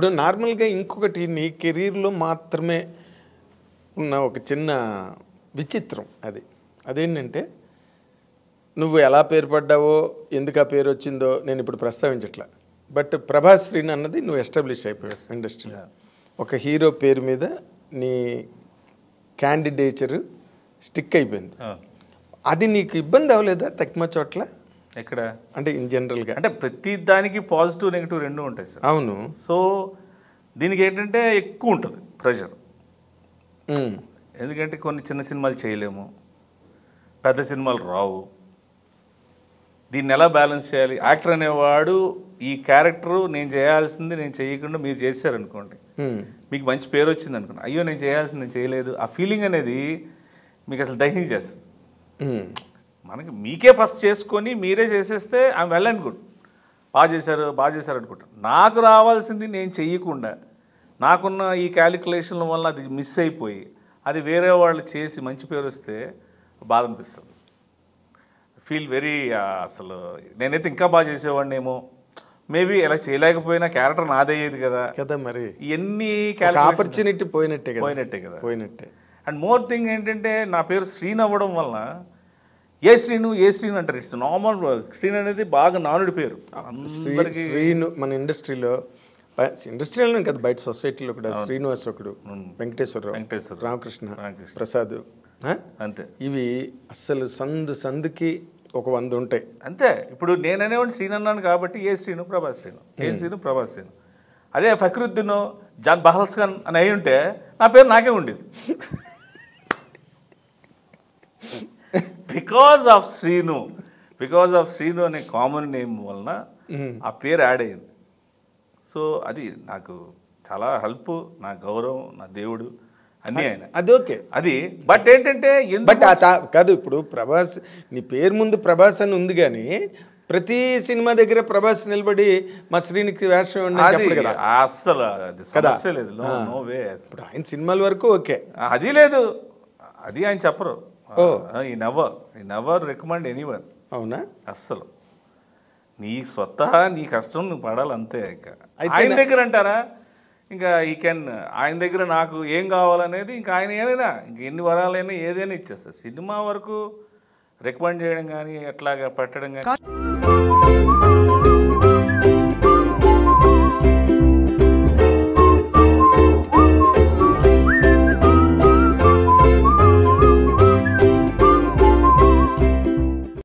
ఇప్పుడు నార్మల్గా ఇంకొకటి నీ కెరీర్లో మాత్రమే ఉన్న ఒక చిన్న విచిత్రం అది అదేంటంటే నువ్వు ఎలా పేరు పడ్డావో ఎందుకు ఆ పేరు వచ్చిందో నేను ఇప్పుడు ప్రస్తావించట్లా బట్ ప్రభాస్ శ్రీని అన్నది నువ్వు ఎస్టాబ్లిష్ అయిపోయావు ఇండస్ట్రీలో ఒక హీరో పేరు మీద నీ క్యాండిడేచరు స్టిక్ అయిపోయింది అది నీకు ఇబ్బంది అవ్వలేదా తక్కువ చోట్ల ఎక్కడ అంటే ఇన్ జనరల్గా అంటే ప్రతి దానికి పాజిటివ్ నెగిటివ్ రెండు ఉంటాయి సార్ అవును సో దీనికి ఏంటంటే ఎక్కువ ఉంటుంది ప్రెషర్ ఎందుకంటే కొన్ని చిన్న సినిమాలు చేయలేము పెద్ద సినిమాలు రావు దీన్ని ఎలా బ్యాలెన్స్ చేయాలి యాక్టర్ అనేవాడు ఈ క్యారెక్టర్ నేను చేయాల్సింది నేను చేయకుండా మీరు చేశారనుకోండి మీకు మంచి పేరు వచ్చింది అనుకోండి అయ్యో నేను చేయాల్సింది నేను చేయలేదు ఆ ఫీలింగ్ అనేది మీకు అసలు దహించేస్తుంది మనకి మీకే ఫస్ట్ చేసుకొని మీరే చేసేస్తే ఆమె వెల్ అండ్ గుడ్ బాగా చేశారు బాగా చేశారు అనుకుంటాను నాకు రావాల్సింది నేను చెయ్యకుండా నాకున్న ఈ క్యాలిక్యులేషన్ల వల్ల అది మిస్ అయిపోయి అది వేరే వాళ్ళు చేసి మంచి పేరు వస్తే బాధ అనిపిస్తుంది ఫీల్ వెరీ అసలు నేనైతే ఇంకా బాగా చేసేవాడినేమో మేబీ ఇలా చేయలేకపోయినా క్యారెక్టర్ నాదయ్యేది కదా కదా మరి ఎన్ని ఆపర్చునిటీ పోయినట్టే పోయినట్టే కదా పోయినట్టే అండ్ మోర్ థింగ్ ఏంటంటే నా పేరు శ్రీన్ అవ్వడం వలన ఏ శ్రీను ఏ శ్రీను అంటారు ఇట్స్ నార్మల్ శ్రీను అనేది బాగా నానుడి పేరు శ్రీను మన ఇండస్ట్రీలో ఇండస్ట్రీలోనే కదా బయట సొసైటీలో కూడా శ్రీనివాస్ ఒకడు వెంకటేశ్వరరావు వెంకటేశ్వర రామకృష్ణ ప్రసాద్ అంతే ఇవి అస్సలు సందు సందుకి ఒక వంద ఉంటాయి అంతే ఇప్పుడు ఉండి శ్రీను అన్నాను కాబట్టి ఏ శ్రీను ప్రభాస్ శ్రీను ఏ శ్రీను ప్రభాస్ శ్రీను అదే ఫక్రుద్దీన్ జాన్ బహల్స్ ఖాన్ అని అయి ఉంటే నా పేరు నాకే ఉండేది because of Srinu because of Srinu అనే కామన్ నేమ్ వలన hmm. ఆ పేరు యాడ్ అయింది సో అది నాకు చాలా హెల్ప్ నా గౌరవం నా దేవుడు అన్నీ ఆయన అది ఓకే అది బట్ ఏంటంటే బట్ కాదు ఇప్పుడు ప్రభాస్ నీ పేరు ముందు ప్రభాస్ అని ఉంది కానీ ప్రతి సినిమా దగ్గర ప్రభాస్ నిలబడి మా శ్రీనికి వేషం అస్సలు ఇప్పుడు ఆయన సినిమాల వరకు ఓకే అది లేదు అది ఆయన చెప్పరు ఈ నవర్ ఈ నవర్ రికమెండ్ ఎనీవన్ అవునా అస్సలు నీ స్వతహా నీ కష్టం నువ్వు పడాలి అంతే ఇక ఆయన దగ్గర అంటారా ఇంకా ఈ కెన్ ఆయన దగ్గర నాకు ఏం కావాలనేది ఇంకా ఆయన ఏదైనా ఇంక ఎన్ని వరాలైనా ఏదైనా ఇచ్చేస్తా సినిమా వరకు రికమెండ్ చేయడం కానీ ఎట్లాగా పెట్టడం కానీ